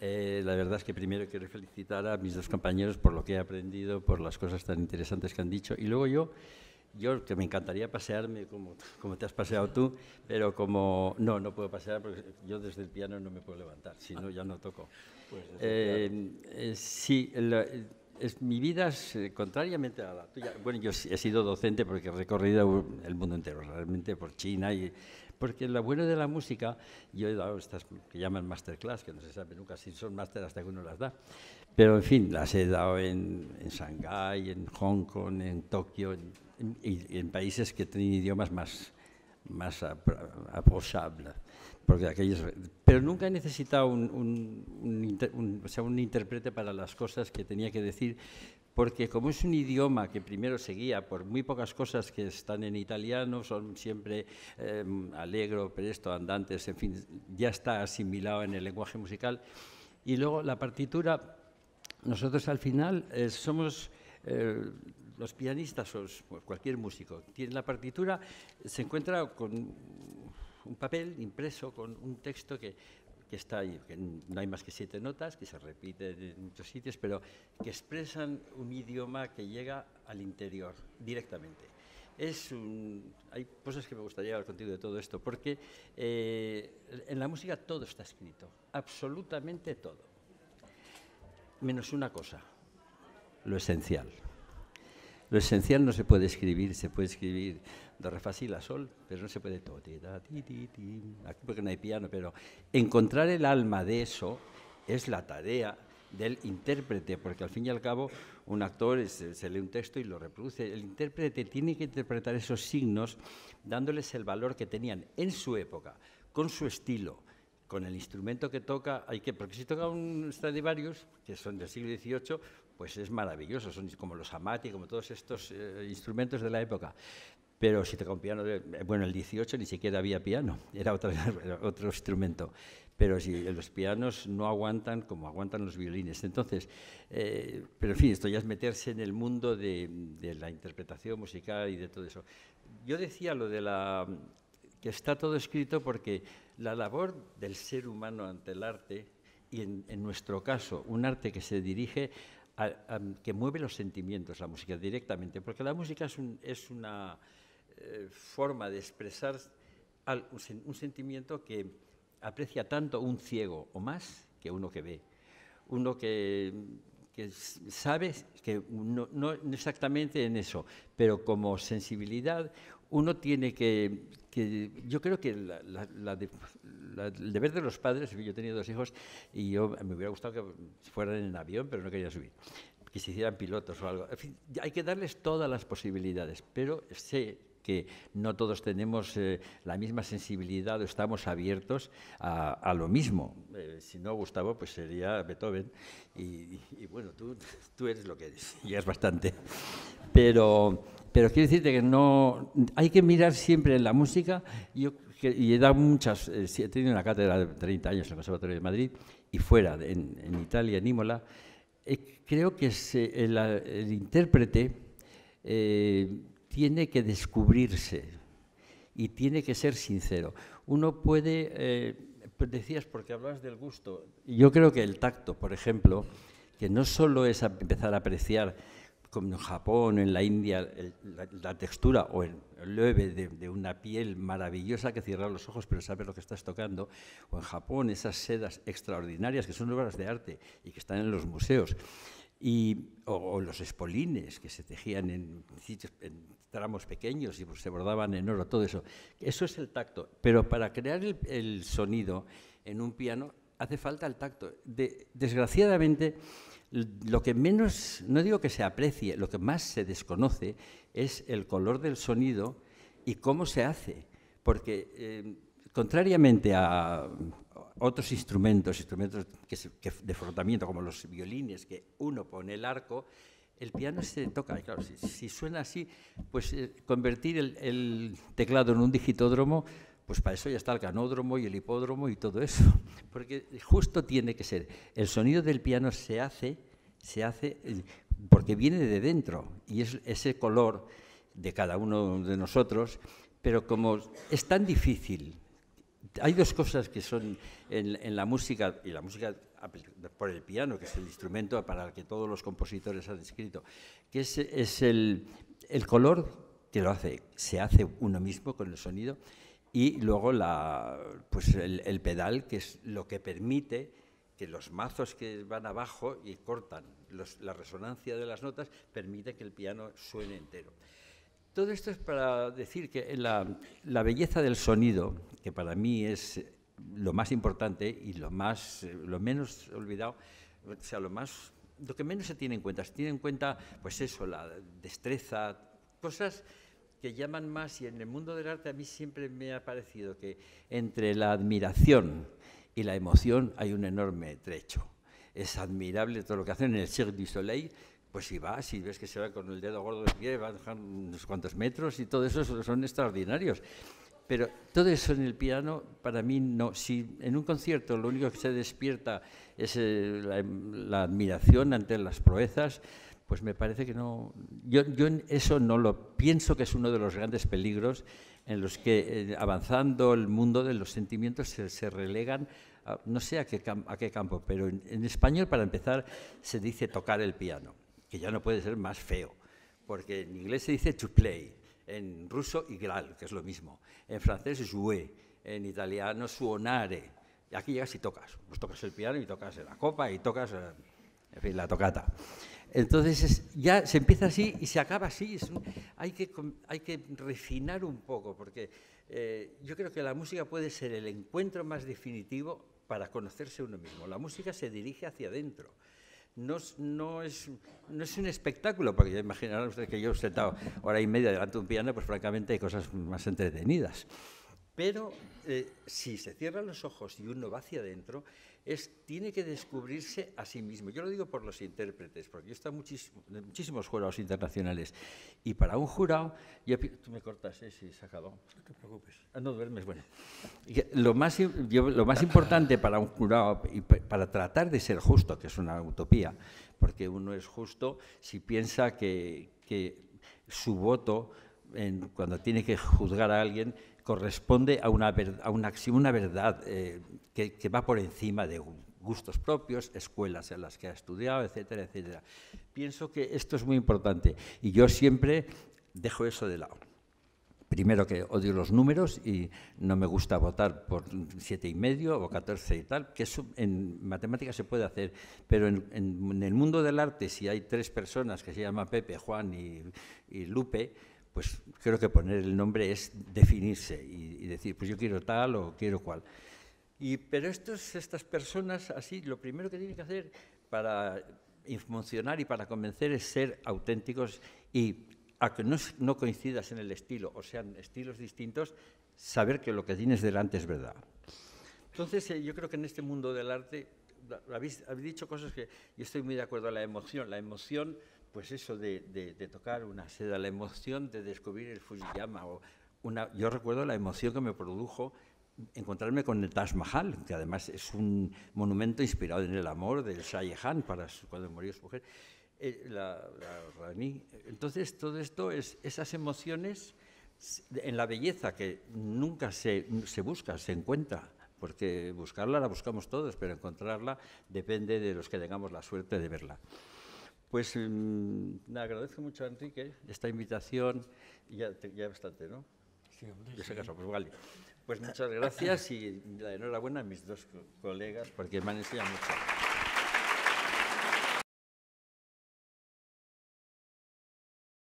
Eh, la verdad es que primero quiero felicitar a mis dos compañeros por lo que he aprendido, por las cosas tan interesantes que han dicho. Y luego yo, yo que me encantaría pasearme como, como te has paseado tú, pero como no, no puedo pasear porque yo desde el piano no me puedo levantar, si no ya no toco. Pues eh, eh, sí, es, mi vida es contrariamente a la tuya. Bueno, yo he sido docente porque he recorrido el mundo entero, realmente por China y porque la bueno de la música, yo he dado estas que llaman masterclass, que no se sabe nunca si son master hasta que uno las da, pero en fin, las he dado en, en Shanghái, en Hong Kong, en Tokio, en, en, países que tienen idiomas más, más aposables. Porque aquellos, pero nunca he necesitado un, un, intérprete para las cosas que tenía que decir, porque como es un idioma que primero se guía por muy pocas cosas que están en italiano, son siempre em, alegro, presto, andantes, en fin, ya está asimilado en el lenguaje musical. Y luego la partitura, nosotros al final eh, somos... Eh, los pianistas o pues, cualquier músico tiene la partitura, se encuentra con un papel impreso, con un texto que está ahí, no hay más que siete notas, que se repiten en muchos sitios, pero que expresan un idioma que llega al interior directamente. Es hay cosas que me gustaría hablar contigo de todo esto, porque eh, en la música todo está escrito, absolutamente todo, menos una cosa, lo esencial. Lo esencial no se puede escribir, se puede escribir de re, fa, sol, pero no se puede todo. Aquí porque no hay piano, pero encontrar el alma de eso es la tarea del intérprete, porque al fin y al cabo un actor se lee un texto y lo reproduce. El intérprete tiene que interpretar esos signos dándoles el valor que tenían en su época, con su estilo, con el instrumento que toca. Hay que, porque si toca un Stradivarius, que son del siglo XVIII, pues es maravilloso, son como los amati, como todos estos eh, instrumentos de la época. Pero si te un piano, eh, bueno, el 18 ni siquiera había piano, era otro, otro instrumento. Pero si los pianos no aguantan como aguantan los violines. Entonces, eh, pero en fin, esto ya es meterse en el mundo de, la interpretación musical y de todo eso. Yo decía lo de la que está todo escrito porque la labor del ser humano ante el arte, y en, nuestro caso un arte que se dirige que mueve los sentimientos, la música directamente, porque la música es, una eh, forma de expresar un, sentimiento que aprecia tanto un ciego o más que uno que ve. Uno que que sabes que no, no exactamente en eso, pero como sensibilidad uno tiene que, que yo creo que el deber de los padres, yo tenía dos hijos y yo me hubiera gustado que fueran en avión, pero no quería subir, que se hicieran pilotos o algo. hay que darles todas las posibilidades, pero sé que no todos tenemos eh, la misma sensibilidad o estamos abiertos a, lo mismo. Eh, si no, Gustavo, pues sería Beethoven. Y, bueno, tú, eres lo que eres, ya es bastante. Pero, pero quiero decirte que no, hay que mirar siempre en la música. Yo que, y he muchas, eh, tenido una cátedra de 30 años en el Conservatorio de Madrid y fuera, en, Italia, en Imola. creo que el, intérprete tiene que descubrirse y tiene que ser sincero. Uno puede, eh, decías porque hablabas del gusto, yo creo que el tacto, por ejemplo, que no solo es empezar a apreciar como en Japón, o en la India, la, textura o el, leve de, una piel maravillosa que cierra los ojos pero sabes lo que estás tocando, o en Japón esas sedas extraordinarias que son obras de arte y que están en los museos, y, o, los espolines que se tejían en, en tramos pequeños y pues, se bordaban en oro, todo eso. Eso es el tacto. Pero para crear el, sonido en un piano hace falta el tacto. desgraciadamente, lo que menos, no digo que se aprecie, lo que más se desconoce es el color del sonido y cómo se hace. Porque, eh, contrariamente a otros instrumentos, instrumentos que de frotamiento como los violines, que uno pone el arco el piano se toca, claro, si, suena así, pues eh, convertir el, el, teclado en un digitódromo, pues para eso ya está el canódromo y el hipódromo y todo eso, porque justo tiene que ser, el sonido del piano se hace, se hace eh, porque viene de dentro y es ese color de cada uno de nosotros, pero como es tan difícil hay dos cosas que son en, la música, y la música por el piano, que es el instrumento para el que todos los compositores han escrito, que es, el, color que lo hace, se hace uno mismo con el sonido, y luego pues el, pedal, que es lo que permite que los mazos que van abajo y cortan la resonancia de las notas, permite que el piano suene entero. Todo esto es para decir que la, belleza del sonido, que para mí es eh, lo más importante y lo, más, eh, lo menos olvidado, o sea, lo, más, lo que menos se tiene en cuenta, se tiene en cuenta, pues eso, la destreza, cosas que llaman más, y en el mundo del arte a mí siempre me ha parecido que entre la admiración y la emoción hay un enorme trecho. Es admirable todo lo que hacen en el Cirque du Soleil, pues si vas si ves que se va con el dedo gordo del pie, va a dejar unos cuantos metros y todo eso son extraordinarios. Pero todo eso en el piano, para mí no. Si en un concierto lo único que se despierta es eh, la, admiración ante las proezas, pues me parece que no. Yo, eso no lo pienso que es uno de los grandes peligros en los que eh, avanzando el mundo de los sentimientos se, relegan, no sé a qué, campo, pero en español, para empezar, se dice tocar el piano que ya no puede ser más feo, porque en inglés se dice to play, en ruso igral, que es lo mismo, en francés jouer, en italiano suonare, y aquí llegas y tocas, pues tocas el piano y tocas la copa y tocas, eh, en fin, la tocata. Entonces ya se empieza así y se acaba así, hay, que, hay que refinar un poco, porque eh, yo creo que la música puede ser el encuentro más definitivo para conocerse uno mismo. La música se dirige hacia adentro no, es, no un espectáculo, porque imaginarán ustedes que yo he sentado hora y media delante de un piano, pues francamente hay cosas más entretenidas. Pero eh, si se cierran los ojos y uno va hacia adentro, tiene que descubrirse a sí mismo. Yo lo digo por los intérpretes, porque yo he estado en muchísimos jurados internacionales. Y para un jurado, tú me cortas, eh, si se No te preocupes. Ah, no duermes, bueno. Lo más, lo más importante para un jurado, y para tratar de ser justo, que es una utopía, porque uno es justo si piensa que, que su voto cuando tiene que juzgar a alguien, corresponde a una, a una, una verdad eh, que, que, va por encima de gustos propios, escuelas en las que ha estudiado, etcétera, etcétera. Pienso que esto es muy importante y yo siempre dejo eso de lado. Primero que odio los números y no me gusta votar por siete y medio o 14 y tal, que eso en matemáticas se puede hacer, pero en, en, el mundo del arte, si hay tres personas que se llaman Pepe, Juan y, y Lupe, pues creo que poner el nombre es definirse y, decir, pues yo quiero tal o quiero cual. Y, pero estas personas, así, lo primero que tienen que hacer para funcionar y para convencer es ser auténticos y, a que no, coincidas en el estilo, o sean estilos distintos, saber que lo que tienes delante es verdad. Entonces, eh, yo creo que en este mundo del arte habéis, habéis, dicho cosas que yo estoy muy de acuerdo. La emoción, la emoción pues eso de, tocar una seda, la emoción de descubrir el Fujiyama. O yo recuerdo la emoción que me produjo encontrarme con el Taj Mahal, que además es un monumento inspirado en el amor del Jahan para cuando murió su mujer, eh, Entonces, todo esto es esas emociones en la belleza que nunca se busca, se encuentra, porque buscarla la buscamos todos, pero encontrarla depende de los que tengamos la suerte de verla. Pues em, agradezco mucho a Enrique esta invitación. Ya, ya bastante, ¿no? Sí, Caso, pues vale. Pues muchas gracias y la enhorabuena a mis dos colegas porque me han enseñado mucho.